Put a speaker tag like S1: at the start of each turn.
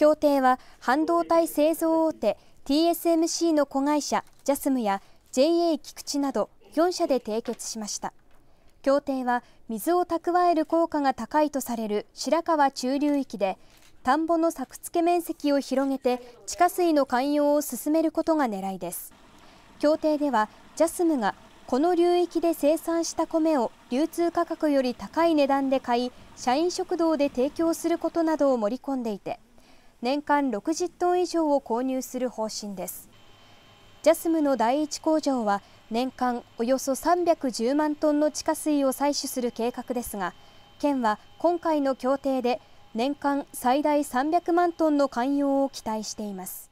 S1: 協定は半導体製造大手 TSMC の子会社 JASM や JA 菊池など4社で締結しました協定は水を蓄える効果が高いとされる白川中流域で田んぼの作付け面積を広げて地下水の寛容を進めることが狙いです協定では JASM がこの流域で生産した米を流通価格より高い値段で買い社員食堂で提供することなどを盛り込んでいて年間60トン以上を購入する方針です。ジャスムの第一工場は年間およそ310万トンの地下水を採取する計画ですが県は今回の協定で年間最大300万トンの寛容を期待しています。